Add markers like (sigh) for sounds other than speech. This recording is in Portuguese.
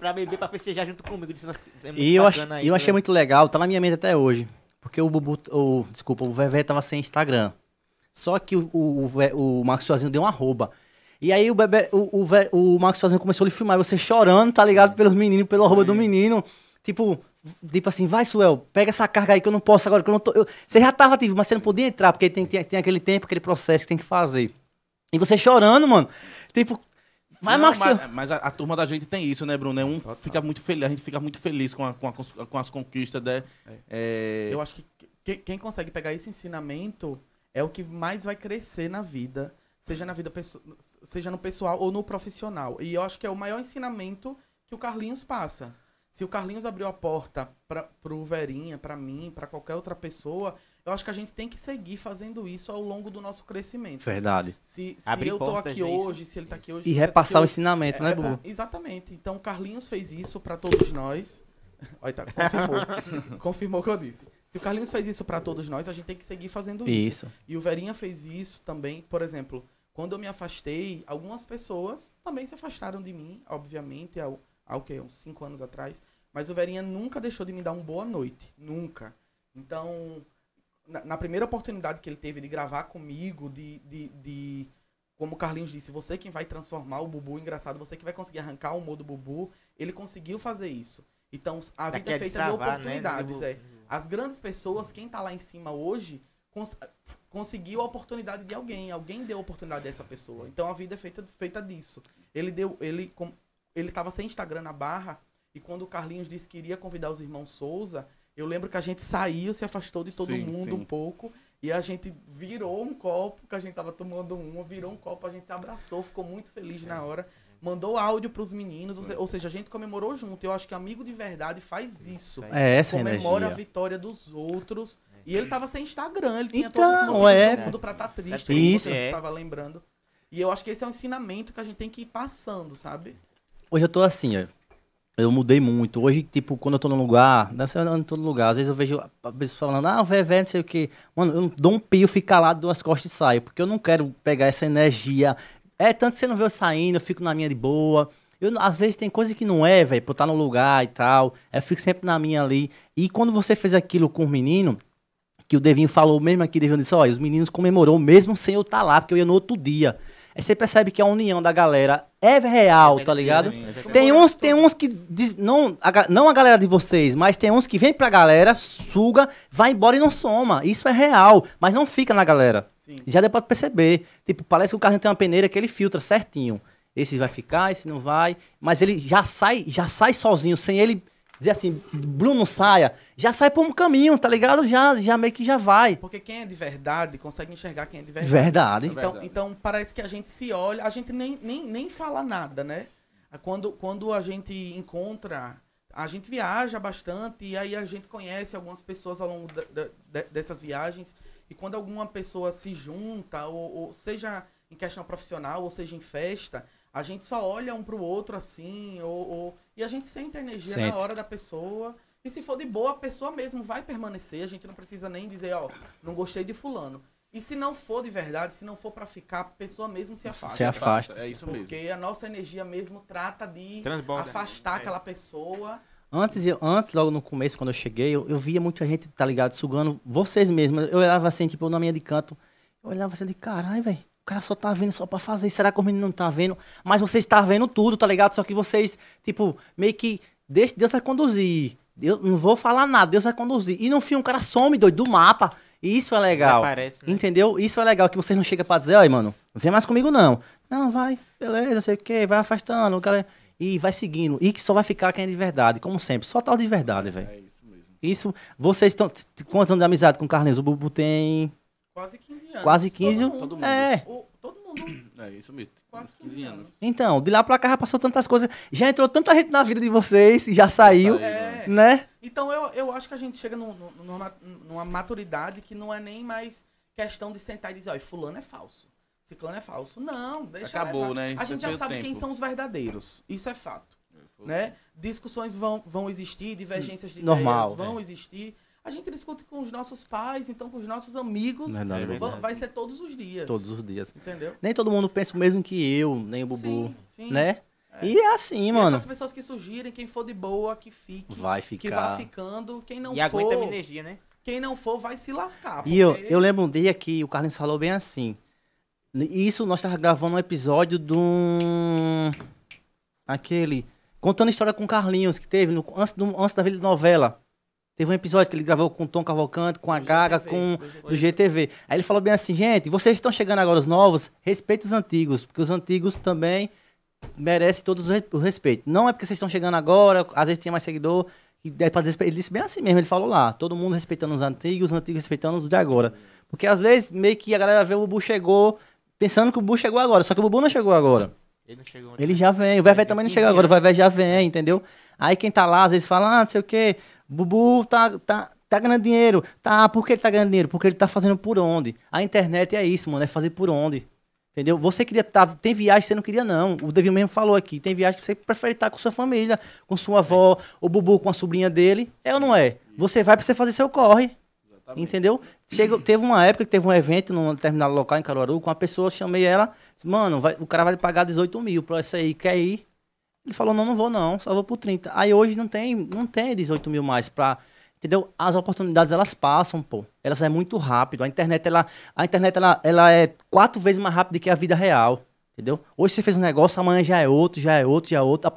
pra beber, pra festejar junto comigo. Disse, é e eu, ach, isso, eu achei né? muito legal, tá na minha mente até hoje. Porque o Bubu, o, desculpa, o Vevé tava sem Instagram. Só que o, o, o, o Marcos Sozinho deu um arroba. E aí o bebê, o, o, o Marcos Sozinho começou a lhe filmar, você chorando, tá ligado? Pelos meninos, pelo arroba é. do menino. Tipo, tipo assim, vai, Suel, pega essa carga aí que eu não posso agora, que eu não tô. Eu, você já tava ativo, mas você não podia entrar, porque tem, tem, tem aquele tempo, aquele processo que tem que fazer. E você chorando, mano. Tipo, Vai, não, Mas, mas a, a, turma da gente tem isso, né, Bruno? É um Total. fica muito feliz, a gente fica muito feliz com, a, com, a, com as conquistas. Né? É. é. Eu acho que, quem consegue pegar esse ensinamento é o que mais vai crescer na vida, seja na vida seja no pessoal ou no profissional. E eu acho que é o maior ensinamento que o Carlinhos passa. Se o Carlinhos abriu a porta para pro Verinha, para mim, para qualquer outra pessoa, eu acho que a gente tem que seguir fazendo isso ao longo do nosso crescimento. Verdade. Se, se eu tô portas, aqui né, hoje, se ele tá é aqui hoje. E repassar o hoje, ensinamento, né, é, né, Bubu? Exatamente. Então, o Carlinhos fez isso para todos nós. (laughs) Olha, tá, confirmou. (laughs) confirmou o que eu disse. Se o Carlinhos fez isso para todos nós, a gente tem que seguir fazendo isso. isso. E o Verinha fez isso também, por exemplo. Quando eu me afastei, algumas pessoas também se afastaram de mim, obviamente, ao, há o quê? Uns cinco anos atrás. Mas o Verinha nunca deixou de me dar um boa noite. Nunca. Então, na, na primeira oportunidade que ele teve de gravar comigo, de, de, de como o Carlinhos disse, você quem vai transformar o Bubu engraçado, você que vai conseguir arrancar o modo do Bubu, ele conseguiu fazer isso. Então, a vida é feita travar, de né, oportunidades, né? é. As grandes pessoas, quem tá lá em cima hoje, cons conseguiu a oportunidade de alguém, alguém deu a oportunidade dessa pessoa. Então, a vida é feita, feita disso. Ele deu, ele ele tava sem Instagram na barra, e quando o Carlinhos disse que iria convidar os irmãos Souza, eu lembro que a gente saiu, se afastou de todo sim, mundo sim. um pouco. E a gente virou um copo, que a gente tava tomando uma, virou um copo, a gente se abraçou, ficou muito feliz na hora. Mandou áudio para os meninos, ou, se, ou, seja, a gente comemorou junto. Eu acho que amigo de verdade faz isso. É, essa Comemora energia. a vitória dos outros. E ele tava sem Instagram, ele tinha então, todos os motivos é, do mundo pra estar tá triste. É isso. Você é. tava lembrando. E eu acho que esse é um ensinamento que a gente tem que ir passando, sabe? hoje eu tô assim, ó. Eu mudei muito. Hoje, tipo, quando eu tô num lugar, não né, em todo lugar, às vezes eu vejo a pessoa falando, ah, velho, não sei o quê. Mano, eu dou um pio, fico calado, duas costas e saio, porque eu não quero pegar essa energia. É, tanto que você não vê eu saindo, eu fico na minha de boa. Eu, às vezes tem coisa que não é, velho, pra eu estar no lugar e tal. Eu fico sempre na minha ali. E quando você fez aquilo com o menino, que o Devinho falou mesmo aqui, Devinho disse, olha, os meninos comemorou mesmo sem eu estar lá, porque eu ia no outro dia. Aí você percebe que a união da galera é real, é tá ligado? É tem uns, tem uns que. não, a, não a galera de vocês, mas tem uns que vem pra galera, suga, vai embora e não soma. Isso é real, mas não fica na galera. Sim. Já deu pra perceber. Tipo, parece que o carro tem uma peneira que ele filtra certinho. Esse vai ficar, esse não vai. Mas ele já sai, já sai sozinho, sem ele dizer assim, Bruno saia, já sai por um caminho, tá ligado? Já, já meio que já vai. Porque quem é de verdade consegue enxergar quem é de verdade. Verdade. Então, verdade. então parece que a gente se olha, a gente nem, nem, nem fala nada, né? Quando, quando a gente encontra, a gente viaja bastante e aí a gente conhece algumas pessoas ao longo da, da, dessas viagens. E quando alguma pessoa se junta, ou, ou seja em questão profissional, ou seja em festa, a gente só olha um pro outro assim, ou, ou... e a gente sente a energia sente. na hora da pessoa. E se for de boa, a pessoa mesmo vai permanecer. A gente não precisa nem dizer, ó, não gostei de fulano. E se não for de verdade, se não for para ficar, a pessoa mesmo se afasta. Se afasta. É isso mesmo. Porque a nossa energia mesmo trata de Transborda. Né? afastar é. aquela pessoa. Antes, eu, antes, logo no começo, quando eu cheguei, eu, eu via muita gente, tá ligado, sugando vocês mesmos. Eu olhava assim, tipo, na minha de canto. Eu olhava assim, de caralho, velho cara só tá vendo só pra fazer. Será que o menino não tá vendo? Mas você está vendo tudo, tá ligado? Só que vocês, tipo, meio que. Deixa, Deus vai conduzir. Eu não vou falar nada, Deus vai conduzir. E no fim, um cara some doido do mapa. Isso é legal. Aparece, né? Entendeu? Isso é legal, que vocês não chega pra dizer, olha, mano, não vem mais comigo, não. Não, vai, beleza, sei o quê, vai afastando, o cara. E vai seguindo. E que só vai ficar quem é de verdade, como sempre. Só tal de verdade, é, velho. É isso mesmo. Isso. Vocês estão. Quantos anos de amizade com o Carlinhos? O Bubu tem. Quase 15 anos. Quase 15. Todo, todo mundo. É. O, mundo. É isso mesmo. Quase 15 anos. Então, de lá pra cá já passou tantas coisas. Já entrou tanta gente na vida de vocês, já saiu, é. né? Então, eu, eu acho que a gente chega num, numa, numa maturidade que não é nem mais questão de sentar e dizer, olha, fulano é falso. Ciclano é falso. Não, deixa Acabou, levar. né? A gente é já sabe tempo. quem são os verdadeiros. Isso é fato. É, né? Assim. Discussões vão, vão existir, divergências de Normal, ideias vão é. existir. A gente discute com os nossos pais, então com os nossos amigos. Verdade, é vai, é verdade. vai ser todos os dias. Todos os dias. Entendeu? Nem todo mundo pensa o mesmo que eu, nem o Bubu. Sim, sim. Né? É. E é assim, e mano. Essas pessoas que surgirem, quem for de boa, que fique. Vai ficar. Que vá ficando. Quem não e for. E aguenta a minha energia, né? Quem não for, vai se lascar. E eu, eu lembro um dia que o Carlinhos falou bem assim. Isso nós tava gravando um episódio do. Aquele. Contando história com o Carlinhos, que teve no, antes, do, antes da novela Teve um episódio que ele gravou com o Tom Cavalcante, com a do Gaga, GTV, com do GTV. Aí ele falou bem assim, gente, vocês estão chegando agora os novos, respeite os antigos, porque os antigos também merecem todos o respeito. Não é porque vocês estão chegando agora, às vezes tem mais seguidor, e é pra ele disse bem assim mesmo, ele falou lá, todo mundo respeitando os antigos, os antigos respeitando os de agora. Porque às vezes meio que a galera vê o Bubu chegou, pensando que o Bubu chegou agora, só que o Bubu não chegou agora. Ele não chegou. Ele já vem, o Vevé também não chegou agora, o Vevé já vem, entendeu? Aí quem tá lá às vezes fala, ah, não sei o quê, Bubu tá, tá, tá ganhando dinheiro. Tá, ah, por que ele tá ganhando dinheiro? Porque ele tá fazendo por onde? A internet é isso, mano, é fazer por onde. Entendeu? Você queria tá, tem viagem que você não queria não. O Devil mesmo falou aqui, tem viagem que você prefere estar tá com sua família, com sua avó, o Bubu com a sobrinha dele. É ou não é? Você vai para você fazer seu corre. Exatamente. Entendeu? chegou teve uma época que teve um evento num determinado local em Caruaru, com uma pessoa, chamei ela, disse, mano, vai, o cara vai pagar 18 mil pra isso aí, quer ir? Ele falou, não, não vou não, só vou por 30. Aí hoje não tem, não tem 18 mil mais pra... Entendeu? As oportunidades, elas passam, pô. Elas é muito rápido. A internet, ela, a internet ela, ela é quatro vezes mais rápida que a vida real. Entendeu? Hoje você fez um negócio, amanhã já é outro, já é outro, já é outro. A